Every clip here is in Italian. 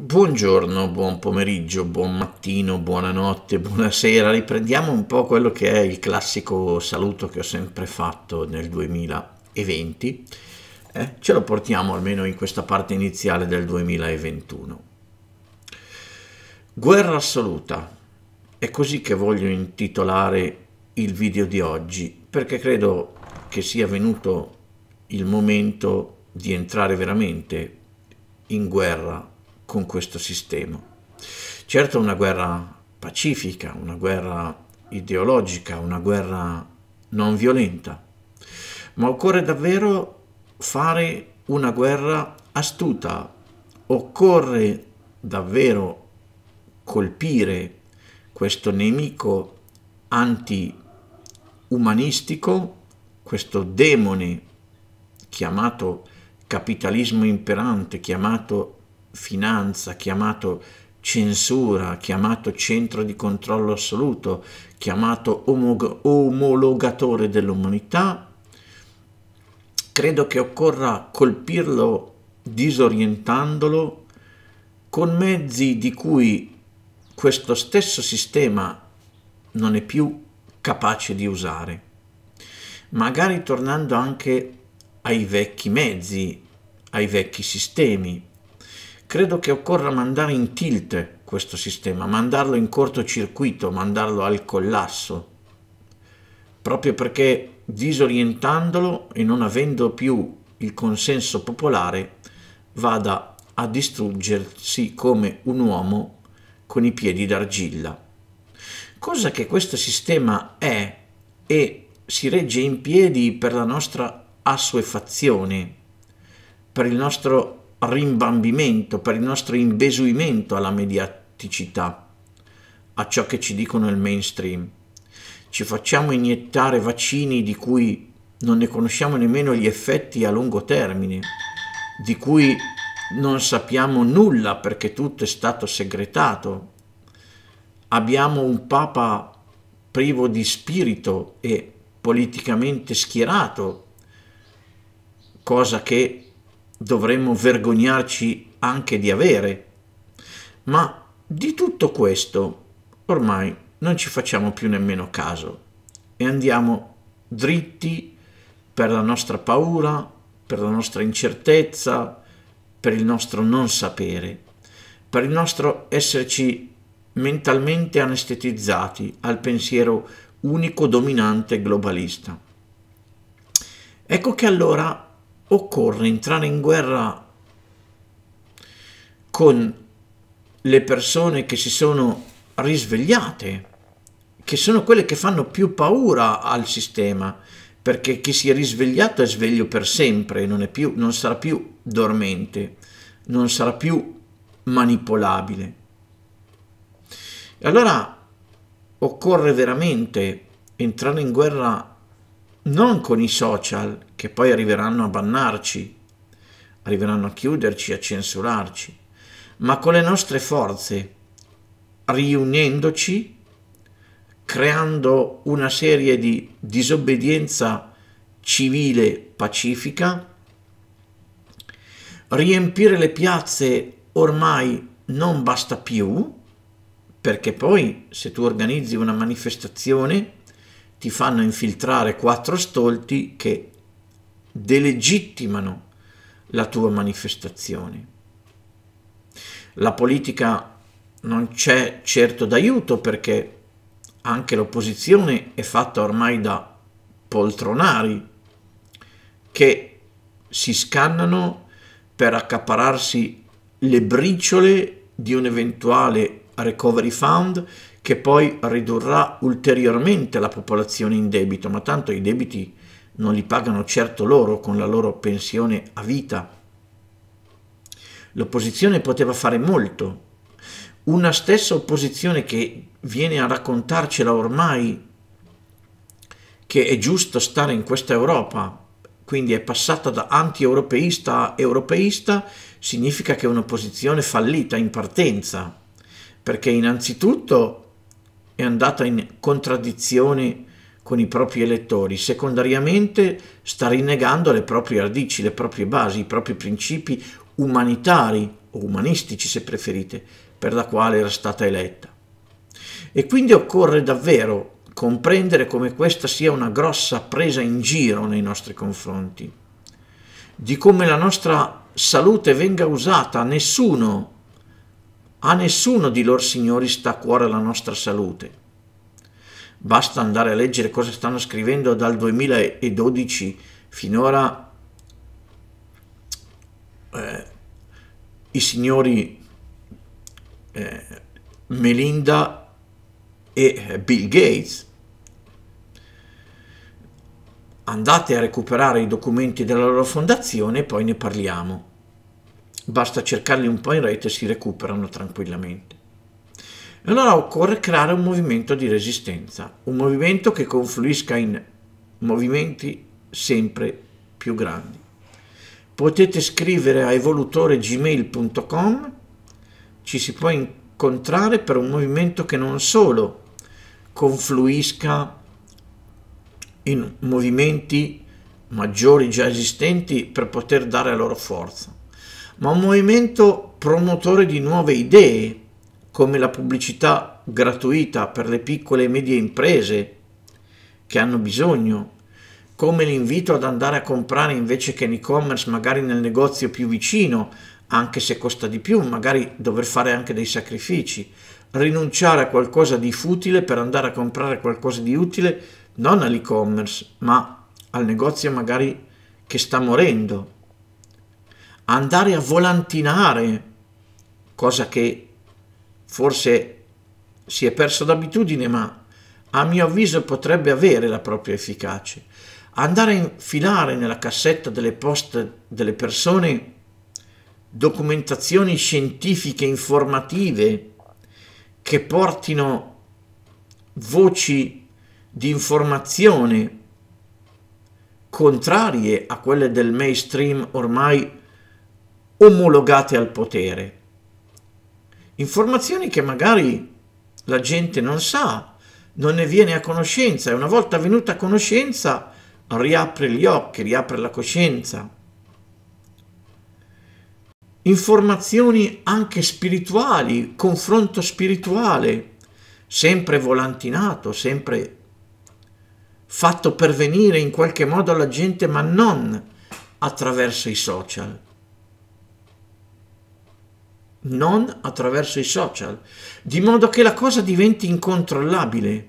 Buongiorno, buon pomeriggio, buon mattino, buonanotte, buonasera. Riprendiamo un po' quello che è il classico saluto che ho sempre fatto nel 2020. Eh, ce lo portiamo almeno in questa parte iniziale del 2021. Guerra assoluta. È così che voglio intitolare il video di oggi, perché credo che sia venuto il momento di entrare veramente in guerra con questo sistema. Certo una guerra pacifica, una guerra ideologica, una guerra non violenta, ma occorre davvero fare una guerra astuta, occorre davvero colpire questo nemico anti-umanistico, questo demone chiamato capitalismo imperante, chiamato finanza, chiamato censura, chiamato centro di controllo assoluto, chiamato omog- omologatore dell'umanità, credo che occorra colpirlo disorientandolo con mezzi di cui questo stesso sistema non è più capace di usare, magari tornando anche ai vecchi mezzi, ai vecchi sistemi, credo che occorra mandare in tilt questo sistema, mandarlo in cortocircuito, mandarlo al collasso, proprio perché disorientandolo e non avendo più il consenso popolare vada a distruggersi come un uomo con i piedi d'argilla. Cosa che questo sistema è e si regge in piedi per la nostra assuefazione, per il nostro rimbambimento, per il nostro invesuimento alla mediaticità, a ciò che ci dicono il mainstream. Ci facciamo iniettare vaccini di cui non ne conosciamo nemmeno gli effetti a lungo termine, di cui non sappiamo nulla perché tutto è stato segretato. Abbiamo un Papa privo di spirito e politicamente schierato, cosa che dovremmo vergognarci anche di avere. Ma di tutto questo ormai non ci facciamo più nemmeno caso e andiamo dritti per la nostra paura, per la nostra incertezza, per il nostro non sapere, per il nostro esserci mentalmente anestetizzati al pensiero unico dominante globalista. Ecco che allora occorre entrare in guerra con le persone che si sono risvegliate, che sono quelle che fanno più paura al sistema, perché chi si è risvegliato è sveglio per sempre, non, più, non sarà più dormente, non sarà più manipolabile. E allora occorre veramente entrare in guerra non con i social che poi arriveranno a bannarci, arriveranno a chiuderci, a censurarci, ma con le nostre forze, riunendoci, creando una serie di disobbedienza civile pacifica, riempire le piazze ormai non basta più, perché poi se tu organizzi una manifestazione ti fanno infiltrare quattro stolti che delegittimano la tua manifestazione. La politica non c'è certo d'aiuto perché anche l'opposizione è fatta ormai da poltronari che si scannano per accapararsi le briciole di un eventuale recovery fund che poi ridurrà ulteriormente la popolazione in debito, ma tanto i debiti non li pagano certo loro con la loro pensione a vita. L'opposizione poteva fare molto. Una stessa opposizione che viene a raccontarcela ormai che è giusto stare in questa Europa, quindi è passata da anti-europeista a europeista, significa che è un'opposizione fallita in partenza, perché innanzitutto è andata in contraddizione con i propri elettori, secondariamente sta rinnegando le proprie radici, le proprie basi, i propri principi umanitari o umanistici se preferite, per la quale era stata eletta. E quindi occorre davvero comprendere come questa sia una grossa presa in giro nei nostri confronti, di come la nostra salute venga usata, nessuno a nessuno di lor signori sta a cuore la nostra salute. Basta andare a leggere cosa stanno scrivendo dal 2012 finora eh, i signori eh, Melinda e Bill Gates. Andate a recuperare i documenti della loro fondazione e poi ne parliamo basta cercarli un po' in rete e si recuperano tranquillamente. Allora occorre creare un movimento di resistenza, un movimento che confluisca in movimenti sempre più grandi. Potete scrivere a evolutoregmail.com, ci si può incontrare per un movimento che non solo confluisca in movimenti maggiori già esistenti per poter dare loro forza, ma un movimento promotore di nuove idee, come la pubblicità gratuita per le piccole e medie imprese che hanno bisogno, come l'invito ad andare a comprare invece che in e-commerce magari nel negozio più vicino, anche se costa di più, magari dover fare anche dei sacrifici, rinunciare a qualcosa di futile per andare a comprare qualcosa di utile non all'e-commerce, ma al negozio magari che sta morendo andare a volantinare, cosa che forse si è perso d'abitudine, ma a mio avviso potrebbe avere la propria efficacia. Andare a infilare nella cassetta delle poste delle persone documentazioni scientifiche, informative, che portino voci di informazione contrarie a quelle del mainstream ormai omologate al potere. Informazioni che magari la gente non sa, non ne viene a conoscenza e una volta venuta a conoscenza riapre gli occhi, riapre la coscienza. Informazioni anche spirituali, confronto spirituale, sempre volantinato, sempre fatto pervenire in qualche modo alla gente, ma non attraverso i social non attraverso i social, di modo che la cosa diventi incontrollabile,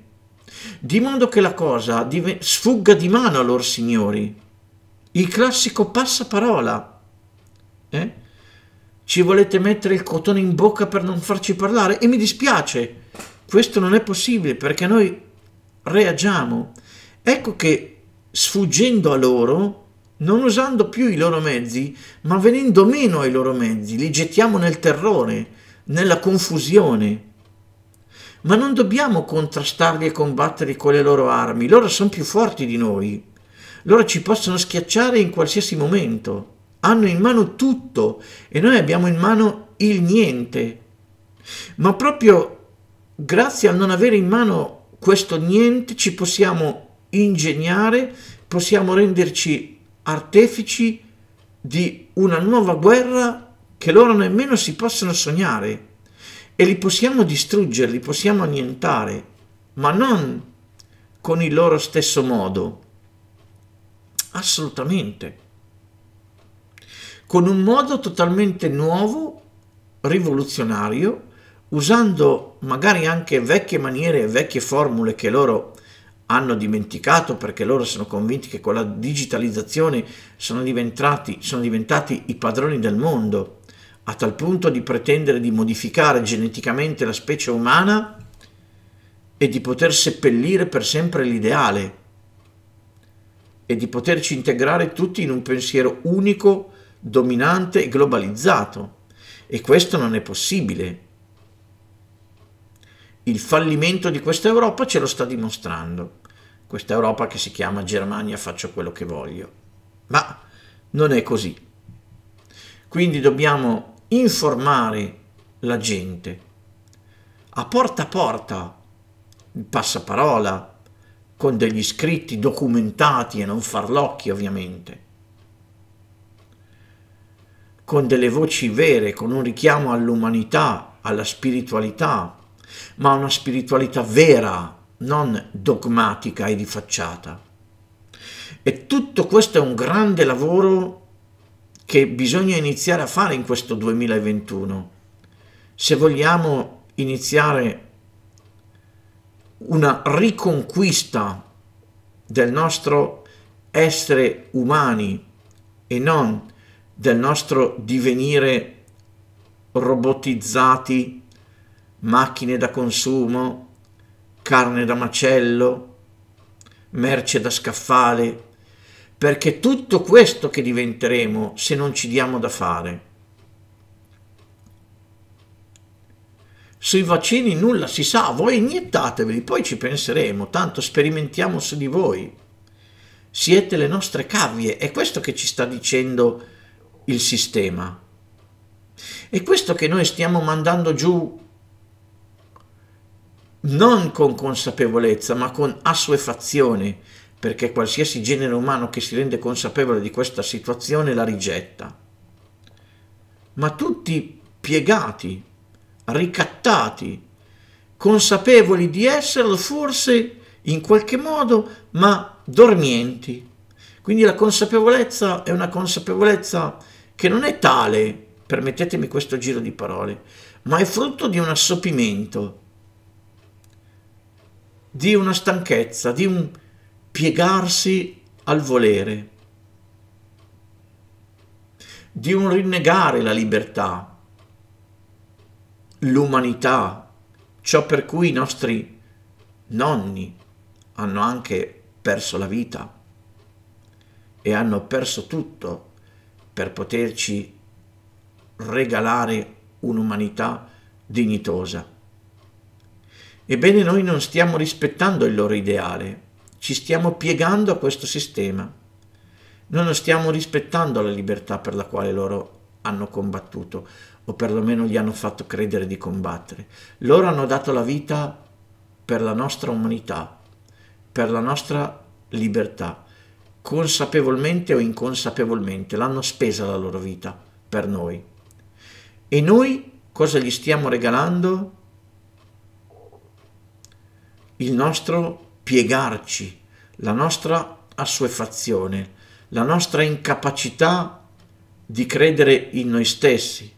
di modo che la cosa sfugga di mano a loro signori. Il classico passaparola. Eh? Ci volete mettere il cotone in bocca per non farci parlare? E mi dispiace, questo non è possibile perché noi reagiamo. Ecco che sfuggendo a loro non usando più i loro mezzi, ma venendo meno ai loro mezzi, li gettiamo nel terrore, nella confusione. Ma non dobbiamo contrastarli e combatterli con le loro armi, loro sono più forti di noi, loro ci possono schiacciare in qualsiasi momento, hanno in mano tutto e noi abbiamo in mano il niente. Ma proprio grazie a non avere in mano questo niente ci possiamo ingegnare, possiamo renderci artefici di una nuova guerra che loro nemmeno si possono sognare e li possiamo distruggere, li possiamo annientare, ma non con il loro stesso modo. Assolutamente. Con un modo totalmente nuovo, rivoluzionario, usando magari anche vecchie maniere e vecchie formule che loro hanno dimenticato perché loro sono convinti che con la digitalizzazione sono diventati, sono diventati i padroni del mondo, a tal punto di pretendere di modificare geneticamente la specie umana e di poter seppellire per sempre l'ideale e di poterci integrare tutti in un pensiero unico, dominante e globalizzato. E questo non è possibile. Il fallimento di questa Europa ce lo sta dimostrando. Questa Europa che si chiama Germania faccio quello che voglio. Ma non è così. Quindi dobbiamo informare la gente a porta a porta, passaparola, con degli scritti documentati e non farlocchi ovviamente, con delle voci vere, con un richiamo all'umanità, alla spiritualità, ma una spiritualità vera, non dogmatica e di facciata. E tutto questo è un grande lavoro che bisogna iniziare a fare in questo 2021, se vogliamo iniziare una riconquista del nostro essere umani e non del nostro divenire robotizzati macchine da consumo, carne da macello, merce da scaffale, perché tutto questo che diventeremo se non ci diamo da fare. Sui vaccini nulla si sa, voi iniettateveli, poi ci penseremo, tanto sperimentiamo su di voi. Siete le nostre cavie, è questo che ci sta dicendo il sistema. È questo che noi stiamo mandando giù non con consapevolezza, ma con assuefazione, perché qualsiasi genere umano che si rende consapevole di questa situazione la rigetta. Ma tutti piegati, ricattati, consapevoli di esserlo forse in qualche modo, ma dormienti. Quindi la consapevolezza è una consapevolezza che non è tale, permettetemi questo giro di parole, ma è frutto di un assopimento, di una stanchezza, di un piegarsi al volere, di un rinnegare la libertà, l'umanità, ciò per cui i nostri nonni hanno anche perso la vita e hanno perso tutto per poterci regalare un'umanità dignitosa. Ebbene noi non stiamo rispettando il loro ideale, ci stiamo piegando a questo sistema. Noi non stiamo rispettando la libertà per la quale loro hanno combattuto, o perlomeno gli hanno fatto credere di combattere. Loro hanno dato la vita per la nostra umanità, per la nostra libertà, consapevolmente o inconsapevolmente, l'hanno spesa la loro vita per noi. E noi cosa gli stiamo regalando? il nostro piegarci, la nostra assuefazione, la nostra incapacità di credere in noi stessi,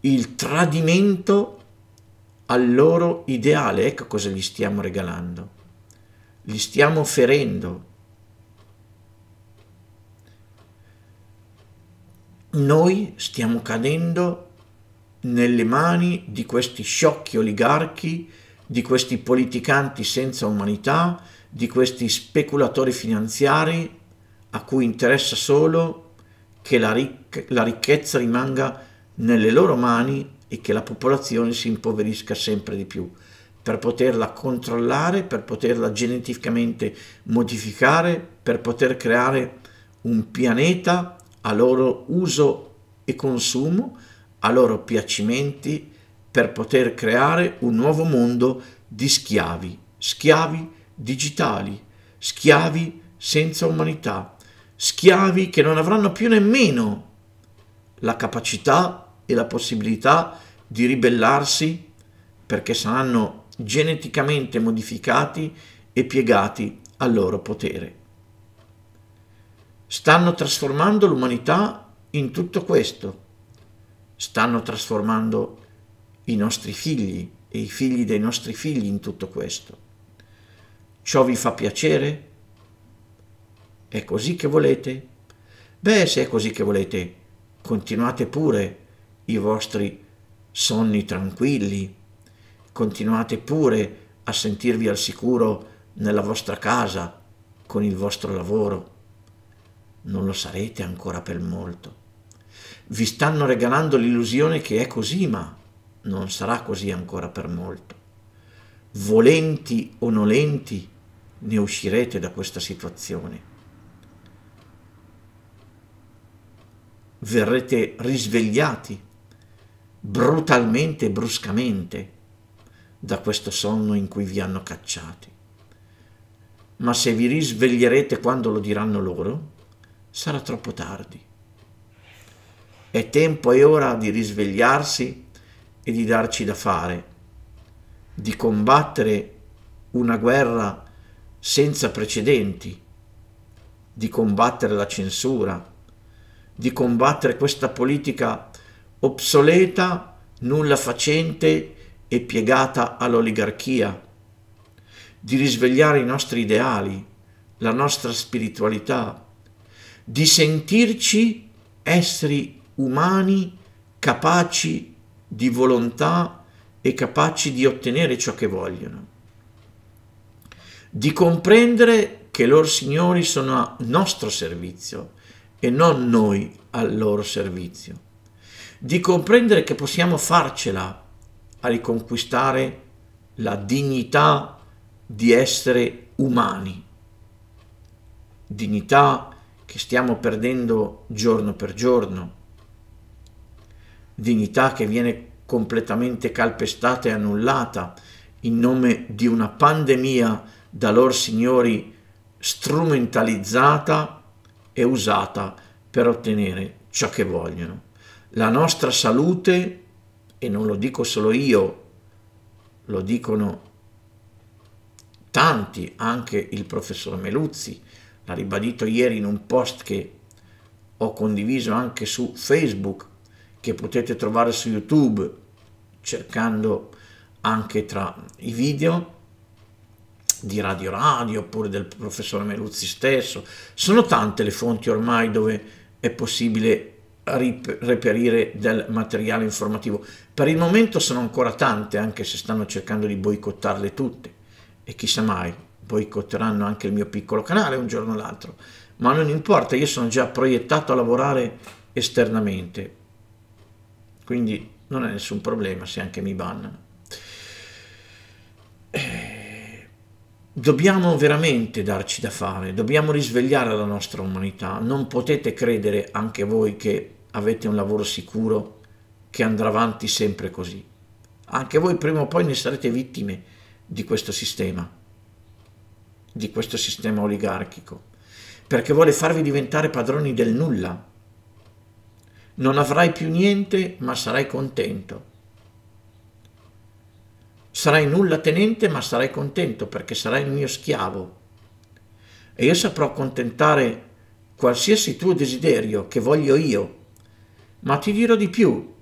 il tradimento al loro ideale. Ecco cosa gli stiamo regalando. Li stiamo ferendo. Noi stiamo cadendo nelle mani di questi sciocchi oligarchi di questi politicanti senza umanità, di questi speculatori finanziari a cui interessa solo che la, ric la ricchezza rimanga nelle loro mani e che la popolazione si impoverisca sempre di più per poterla controllare, per poterla geneticamente modificare, per poter creare un pianeta a loro uso e consumo, a loro piacimenti per poter creare un nuovo mondo di schiavi, schiavi digitali, schiavi senza umanità, schiavi che non avranno più nemmeno la capacità e la possibilità di ribellarsi perché saranno geneticamente modificati e piegati al loro potere. Stanno trasformando l'umanità in tutto questo, stanno trasformando i nostri figli e i figli dei nostri figli in tutto questo. Ciò vi fa piacere? È così che volete? Beh, se è così che volete, continuate pure i vostri sonni tranquilli, continuate pure a sentirvi al sicuro nella vostra casa, con il vostro lavoro. Non lo sarete ancora per molto. Vi stanno regalando l'illusione che è così, ma non sarà così ancora per molto. Volenti o nolenti ne uscirete da questa situazione. Verrete risvegliati brutalmente e bruscamente da questo sonno in cui vi hanno cacciati. Ma se vi risveglierete quando lo diranno loro, sarà troppo tardi. È tempo e ora di risvegliarsi e di darci da fare, di combattere una guerra senza precedenti, di combattere la censura, di combattere questa politica obsoleta, nulla facente e piegata all'oligarchia, di risvegliare i nostri ideali, la nostra spiritualità, di sentirci esseri umani capaci di volontà e capaci di ottenere ciò che vogliono, di comprendere che loro signori sono a nostro servizio e non noi al loro servizio, di comprendere che possiamo farcela a riconquistare la dignità di essere umani, dignità che stiamo perdendo giorno per giorno dignità che viene completamente calpestata e annullata in nome di una pandemia da lor signori strumentalizzata e usata per ottenere ciò che vogliono. La nostra salute, e non lo dico solo io, lo dicono tanti, anche il professor Meluzzi, l'ha ribadito ieri in un post che ho condiviso anche su Facebook, che potete trovare su YouTube cercando anche tra i video di Radio Radio oppure del professore Meluzzi stesso. Sono tante le fonti ormai dove è possibile reperire del materiale informativo. Per il momento sono ancora tante, anche se stanno cercando di boicottarle tutte. E chissà mai, boicotteranno anche il mio piccolo canale un giorno o l'altro. Ma non importa, io sono già proiettato a lavorare esternamente, quindi non è nessun problema se anche mi bannano. Eh, dobbiamo veramente darci da fare, dobbiamo risvegliare la nostra umanità, non potete credere anche voi che avete un lavoro sicuro che andrà avanti sempre così. Anche voi prima o poi ne sarete vittime di questo sistema, di questo sistema oligarchico, perché vuole farvi diventare padroni del nulla, non avrai più niente, ma sarai contento. Sarai nulla tenente, ma sarai contento perché sarai il mio schiavo. E io saprò accontentare qualsiasi tuo desiderio che voglio io. Ma ti dirò di più.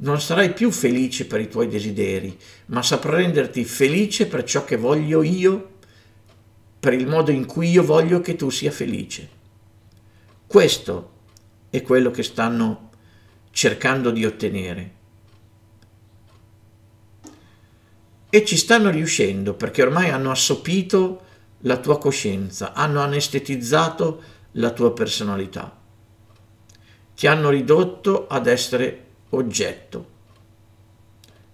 Non sarai più felice per i tuoi desideri, ma saprò renderti felice per ciò che voglio io, per il modo in cui io voglio che tu sia felice. Questo è è quello che stanno cercando di ottenere. E ci stanno riuscendo perché ormai hanno assopito la tua coscienza, hanno anestetizzato la tua personalità, ti hanno ridotto ad essere oggetto,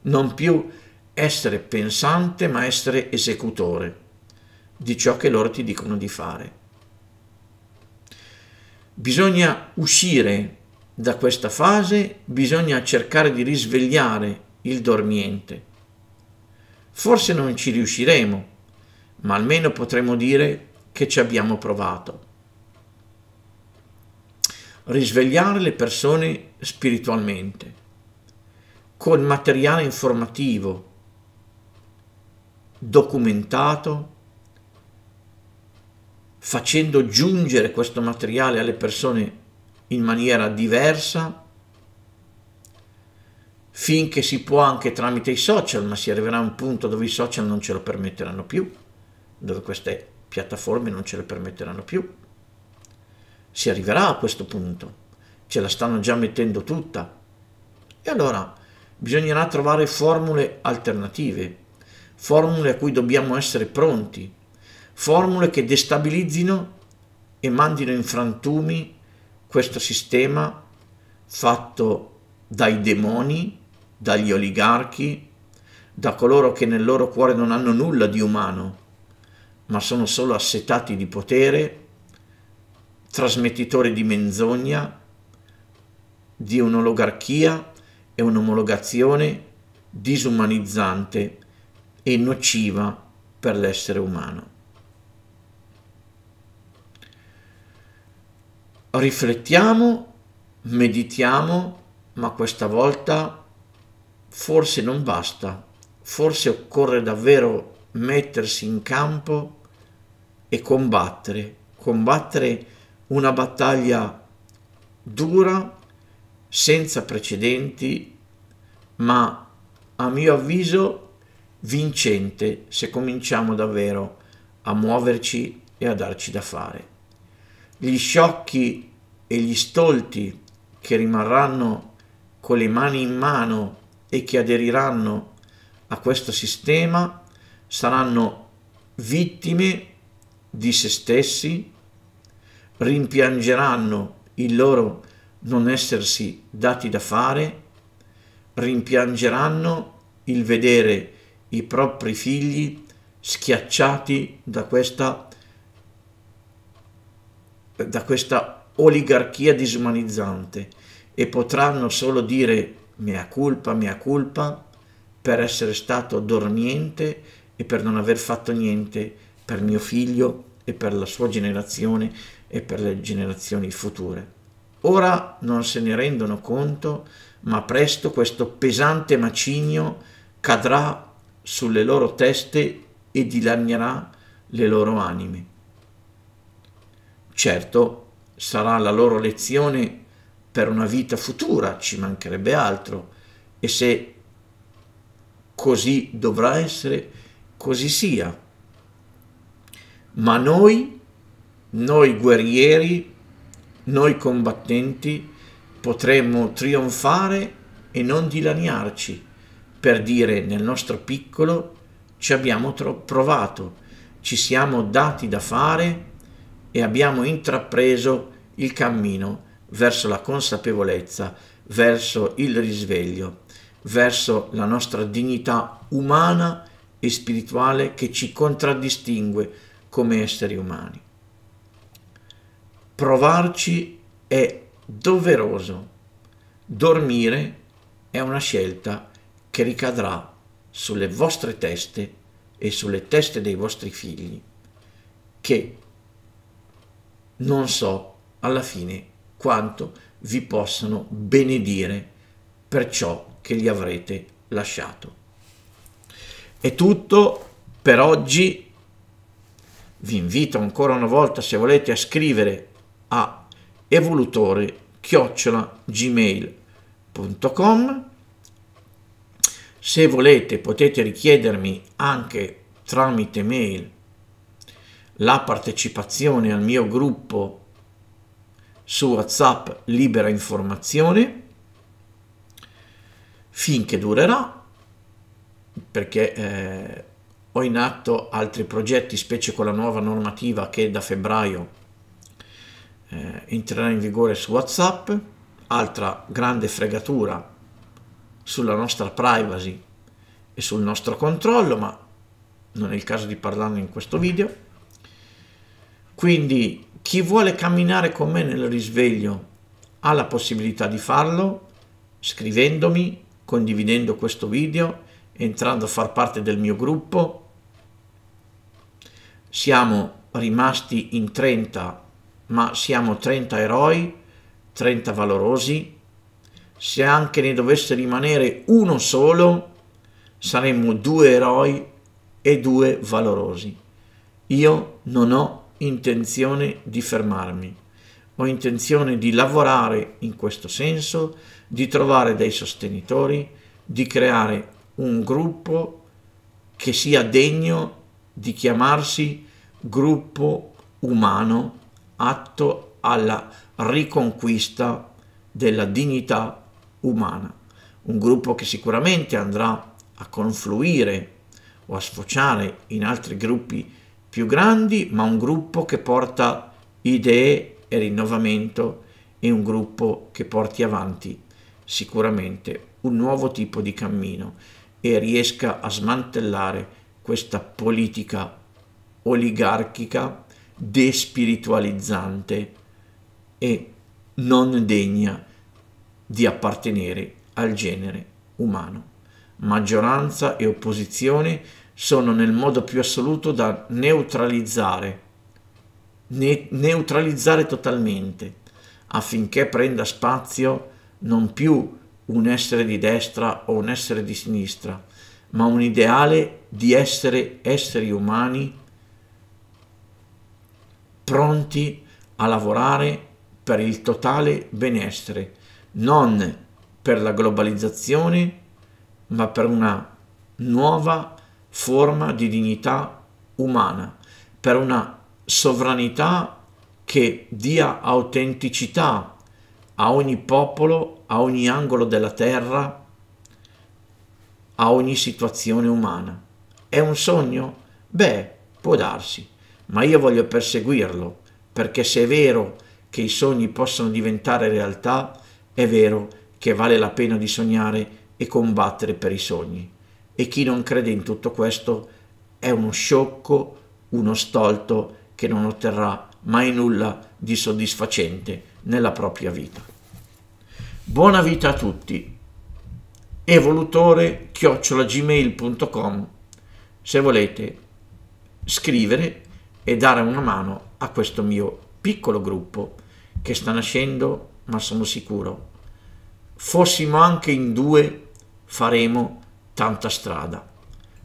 non più essere pensante ma essere esecutore di ciò che loro ti dicono di fare. Bisogna uscire da questa fase, bisogna cercare di risvegliare il dormiente. Forse non ci riusciremo, ma almeno potremo dire che ci abbiamo provato. Risvegliare le persone spiritualmente con materiale informativo documentato facendo giungere questo materiale alle persone in maniera diversa, finché si può anche tramite i social, ma si arriverà a un punto dove i social non ce lo permetteranno più, dove queste piattaforme non ce le permetteranno più. Si arriverà a questo punto, ce la stanno già mettendo tutta. E allora bisognerà trovare formule alternative, formule a cui dobbiamo essere pronti, formule che destabilizzino e mandino in frantumi questo sistema fatto dai demoni, dagli oligarchi, da coloro che nel loro cuore non hanno nulla di umano, ma sono solo assetati di potere, trasmettitori di menzogna, di un'oligarchia e un'omologazione disumanizzante e nociva per l'essere umano. riflettiamo, meditiamo, ma questa volta forse non basta, forse occorre davvero mettersi in campo e combattere, combattere una battaglia dura, senza precedenti, ma a mio avviso vincente se cominciamo davvero a muoverci e a darci da fare gli sciocchi e gli stolti che rimarranno con le mani in mano e che aderiranno a questo sistema saranno vittime di se stessi, rimpiangeranno il loro non essersi dati da fare, rimpiangeranno il vedere i propri figli schiacciati da questa da questa oligarchia disumanizzante e potranno solo dire mea culpa, mea culpa per essere stato dormiente e per non aver fatto niente per mio figlio e per la sua generazione e per le generazioni future. Ora non se ne rendono conto, ma presto questo pesante macigno cadrà sulle loro teste e dilagnerà le loro anime. Certo, sarà la loro lezione per una vita futura, ci mancherebbe altro, e se così dovrà essere, così sia. Ma noi, noi guerrieri, noi combattenti, potremmo trionfare e non dilaniarci, per dire nel nostro piccolo ci abbiamo provato, ci siamo dati da fare e abbiamo intrapreso il cammino verso la consapevolezza, verso il risveglio, verso la nostra dignità umana e spirituale che ci contraddistingue come esseri umani. Provarci è doveroso, dormire è una scelta che ricadrà sulle vostre teste e sulle teste dei vostri figli, che non so alla fine quanto vi possano benedire per ciò che gli avrete lasciato. È tutto per oggi. Vi invito ancora una volta, se volete, a scrivere a evolutore chiocciolagmail.com. Se volete potete richiedermi anche tramite mail la partecipazione al mio gruppo su WhatsApp Libera Informazione finché durerà perché eh, ho in atto altri progetti, specie con la nuova normativa che da febbraio eh, entrerà in vigore su WhatsApp, altra grande fregatura sulla nostra privacy e sul nostro controllo, ma non è il caso di parlarne in questo video. Quindi chi vuole camminare con me nel risveglio ha la possibilità di farlo scrivendomi, condividendo questo video, entrando a far parte del mio gruppo. Siamo rimasti in 30, ma siamo 30 eroi, 30 valorosi. Se anche ne dovesse rimanere uno solo, saremmo due eroi e due valorosi. Io non ho intenzione di fermarmi, ho intenzione di lavorare in questo senso, di trovare dei sostenitori, di creare un gruppo che sia degno di chiamarsi gruppo umano atto alla riconquista della dignità umana. Un gruppo che sicuramente andrà a confluire o a sfociare in altri gruppi più grandi, ma un gruppo che porta idee e rinnovamento e un gruppo che porti avanti sicuramente un nuovo tipo di cammino e riesca a smantellare questa politica oligarchica, despiritualizzante e non degna di appartenere al genere umano. Maggioranza e opposizione sono nel modo più assoluto da neutralizzare, ne neutralizzare totalmente, affinché prenda spazio non più un essere di destra o un essere di sinistra, ma un ideale di essere esseri umani pronti a lavorare per il totale benessere, non per la globalizzazione, ma per una nuova forma di dignità umana, per una sovranità che dia autenticità a ogni popolo, a ogni angolo della terra, a ogni situazione umana. È un sogno? Beh, può darsi, ma io voglio perseguirlo, perché se è vero che i sogni possono diventare realtà, è vero che vale la pena di sognare e combattere per i sogni e chi non crede in tutto questo è uno sciocco, uno stolto che non otterrà mai nulla di soddisfacente nella propria vita. Buona vita a tutti. Evolutore chiocciolagmail.com se volete scrivere e dare una mano a questo mio piccolo gruppo che sta nascendo, ma sono sicuro. Fossimo anche in due, faremo tanta strada.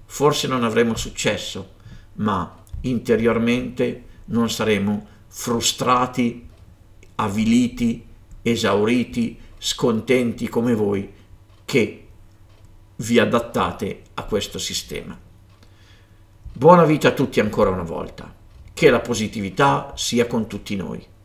Forse non avremo successo, ma interiormente non saremo frustrati, avviliti, esauriti, scontenti come voi che vi adattate a questo sistema. Buona vita a tutti ancora una volta, che la positività sia con tutti noi.